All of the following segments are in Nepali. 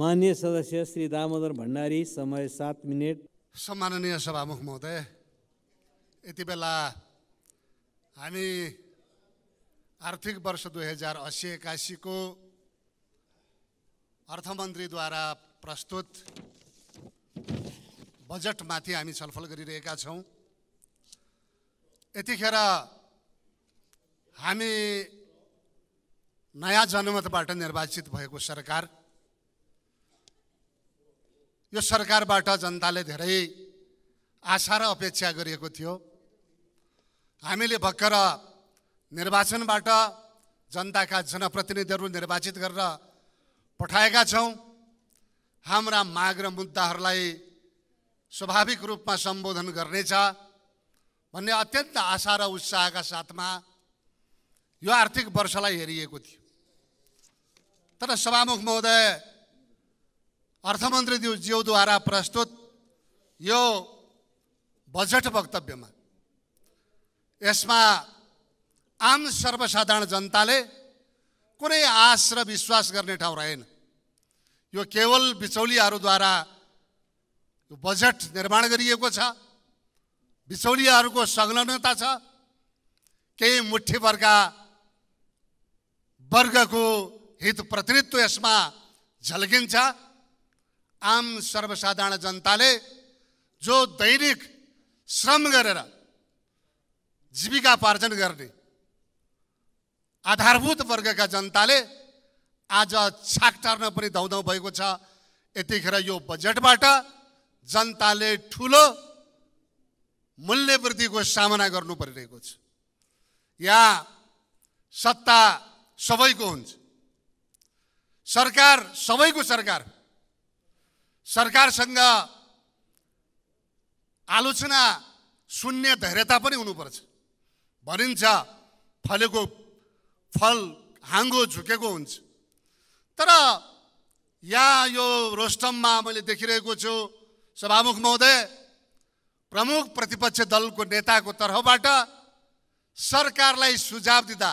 मान्य सदस्य श्री दामोदर भण्डारी समय सात मिनट सम्माननीय सभामुख महोदय यति बेला हामी आर्थिक वर्ष दुई हजार असी एक्कासीको अर्थमन्त्रीद्वारा प्रस्तुत बजेटमाथि हामी छलफल गरिरहेका छौँ यतिखेर हामी नयाँ जनमतबाट निर्वाचित भएको सरकार यो सरकारबाट जनताले धेरै आशा र अपेक्षा गरिएको थियो हामीले भर्खर निर्वाचनबाट जनताका जनप्रतिनिधिहरू निर्वाचित गरेर पठाएका छौँ हाम्रा माग र मुद्दाहरूलाई स्वाभाविक रूपमा सम्बोधन गर्नेछ भन्ने अत्यन्त आशा र उत्साहका साथमा यो आर्थिक वर्षलाई हेरिएको थियो तर सभामुख महोदय अर्थमन्त्री ज्यूद्वारा प्रस्तुत यो बजेट वक्तव्यमा यसमा आम सर्वसाधारण जनताले कुनै आश र विश्वास गर्ने ठाउँ रहेन यो केवल बिचौलियाहरूद्वारा बजेट निर्माण गरिएको छ बिचौलियाहरूको संलग्नता छ केही मुठीभरका वर्गको हित प्रतिनिधित्व यसमा झल्किन्छ आम सर्वसाधारण जनताले जो दैनिक श्रम गरेर जीविकापार्जन गर्ने आधारभूत वर्गका जनताले आज छाक टार्न पनि धौधौ भएको छ यतिखेर यो बजेटबाट जनताले ठुलो वृद्धिको सामना गर्नु परिरहेको छ यहाँ सत्ता सबैको हुन्छ सरकार सबैको सरकार सरकारसँग आलोचना सुन्ने धैर्यता पनि हुनुपर्छ भनिन्छ फलेको फल हाङ्गो झुकेको हुन्छ तर यहाँ यो रोस्टममा मैले देखिरहेको छु सभामुख महोदय प्रमुख प्रतिपक्ष दलको नेताको तर्फबाट सरकारलाई सुझाव दिँदा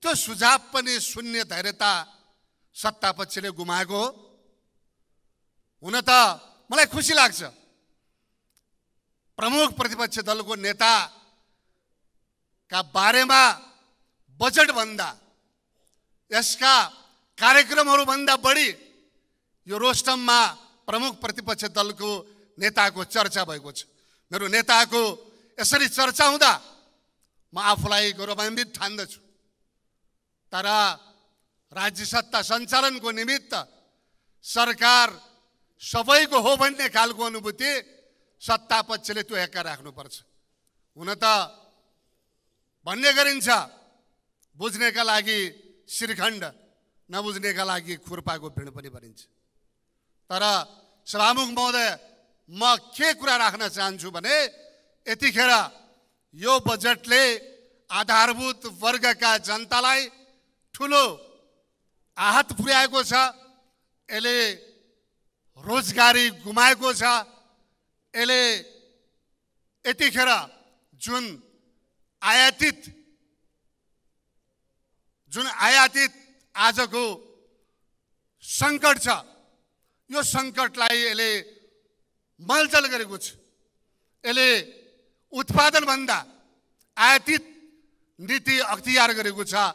त्यो सुझाव पनि सुन्ने धैर्यता सत्तापक्षले गुमाएको हो हुन त मलाई खुसी लाग्छ प्रमुख प्रतिपक्ष दलको नेताका बारेमा बजेटभन्दा यसका कार्यक्रमहरूभन्दा बढी यो रोस्टममा प्रमुख प्रतिपक्ष दलको नेताको चर्चा भएको छ मेरो नेताको यसरी चर्चा हुँदा म आफूलाई गौरवान्वित ठान्दछु तर राज्य सत्ता सञ्चालनको निमित्त सरकार सबैको हो भन्ने खालको अनुभूति सत्तापक्षले त्यो हेक्का राख्नुपर्छ हुन त भन्ने गरिन्छ बुझ्नेका लागि श्रीखण्ड नबुझ्नेका लागि खुर्पाको भिड पनि भनिन्छ तर सभामुख महोदय म के कुरा राख्न चाहन्छु भने यतिखेर यो बजेटले आधारभूत वर्गका जनतालाई ठुलो आहत पुर्याएको छ यसले रोजगारी गुमाएको छ यसले यतिखेर जुन आयातित जुन आयातित आजको सङ्कट छ यो सङ्कटलाई यसले मलजल गरेको छ यसले उत्पादनभन्दा आयातित नीति अख्तियार गरेको छ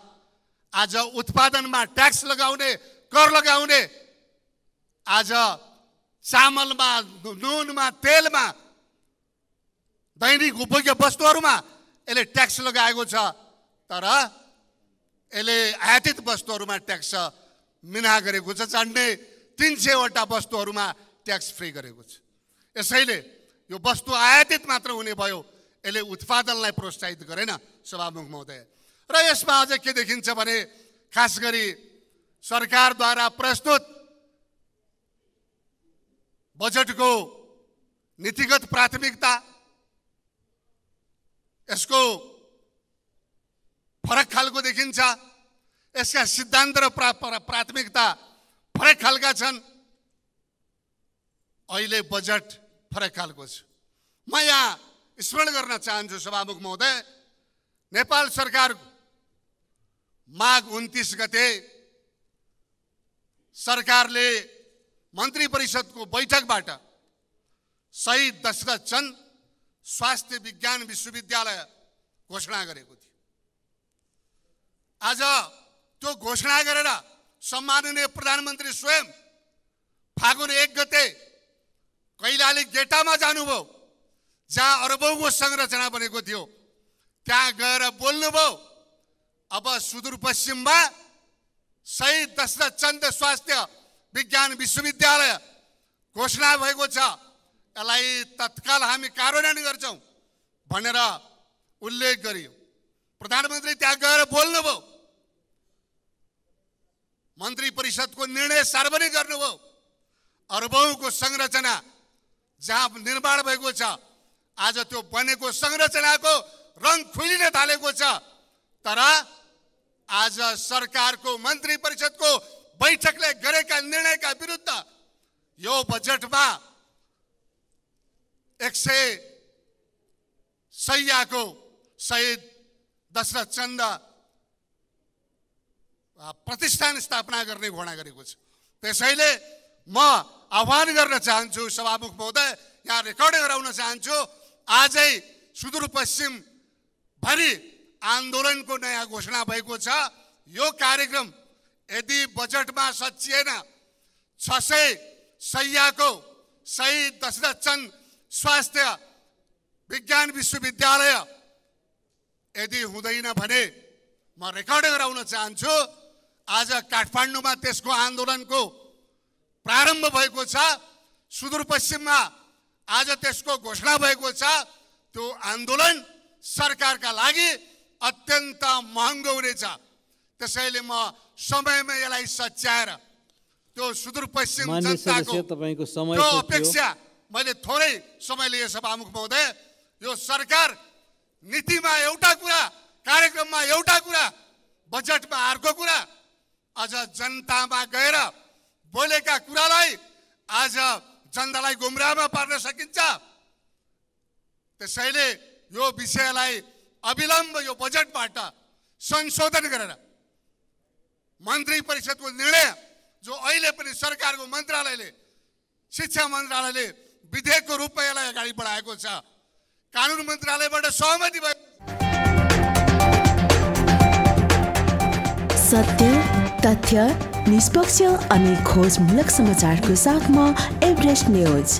आज उत्पादनमा ट्याक्स लगाउने कर लगाउने आज चामलमा नुनमा तेलमा दैनिक उपभोग्य वस्तुहरूमा यसले ट्याक्स लगाएको छ तर यसले आयातित वस्तुहरूमा ट्याक्स मिना गरेको छ झन्डै तिन सयवटा वस्तुहरूमा ट्याक्स फ्री गरेको छ यसैले यो वस्तु आयातित मात्र हुने भयो यसले उत्पादनलाई प्रोत्साहित गरेन सभामुख महोदय र यसमा अझ के देखिन्छ भने खास गरी सरकारद्वारा प्रस्तुत बजेटको नीतिगत प्राथमिकता यसको फरक खालको देखिन्छ यसका सिद्धान्त र प्राथमिकता फरक खालका छन् अहिले बजेट फरक खालको छ म यहाँ स्मरण गर्न चाहन्छु सभामुख महोदय नेपाल सरकार माघ उन्तिस गते सरकारले मन्त्री परिषदको बैठकबाट शहीद दशरथ चन्द स्वास्थ्य विज्ञान विश्वविद्यालय घोषणा गरेको थियो आज त्यो घोषणा गरेर सम्माननीय प्रधानमन्त्री स्वयं फागुन एक गते कैलाली गेटामा जानुभयो जहाँ अरबौँको संरचना बनेको थियो त्यहाँ गएर बोल्नुभयो अब सुदूरपश्चिममा शहीद दशरथ चन्द स्वास्थ्य विज्ञान विश्वविद्यालय घोषणा भएको छ यसलाई तत्काल हामी कार्यान्वयन गर्छौँ भनेर उल्लेख गरियो प्रधानमन्त्री त्यहाँ गएर बोल्नुभयो मन्त्री परिषदको निर्णय सार्वजनिक गर्नुभयो अरबौँको संरचना जहाँ निर्माण भएको छ आज त्यो बनेको संरचनाको रङ खुलिन थालेको छ तर आज सरकारको मन्त्री परिषदको बैठकले गरेका निर्णयका विरुद्ध यो बजेटमा एक सय सयको शहीद दशरथ चन्द प्रतिष्ठान स्थापना गर्ने घोषणा गरेको छ त्यसैले म आह्वान गर्न चाहन्छु सभामुख महोदय यहाँ रेकर्ड गराउन चाहन्छु आजै सुदूरपश्चिमभरि आन्दोलनको नयाँ घोषणा भएको छ यो कार्यक्रम यदि बजेटमा सचिएन छ सय सयको सही दशरथ चन्द स्वास्थ्य विज्ञान विश्वविद्यालय यदि हुँदैन भने म रेकर्ड गराउन चाहन्छु आज काठमाडौँमा त्यसको आन्दोलनको प्रारम्भ भएको छ सुदूरपश्चिममा आज त्यसको घोषणा भएको छ त्यो आन्दोलन सरकारका लागि अत्यन्त महँगो हुनेछ त्यसैले म समयमा यसलाई सच्याएर त्यो सुदूरपश्चिम जनताको समय अपेक्षा मैले थोरै समयले यो सभामुख महोदय यो सरकार नीतिमा एउटा कुरा कार्यक्रममा एउटा कुरा बजेटमा अर्को कुरा अझ जनतामा गएर बोलेका कुरालाई आज जनतालाई गुमराहमा पार्न सकिन्छ त्यसैले यो विषयलाई अविलम्ब यो बजेटबाट संशोधन गरेर मन्त्री परिषदको निर्णय जो अहिले पनि सरकारको मन्त्रालयले शिक्षा मन्त्रालयले विधेयकको रूपमा यसलाई अगाडि बढाएको छ कानुन मन्त्रालयबाट सहमति भयो सत्य तथ्य निष्पक्ष अनि खोजमूलक समाचारको साथमा एभरेस्ट न्युज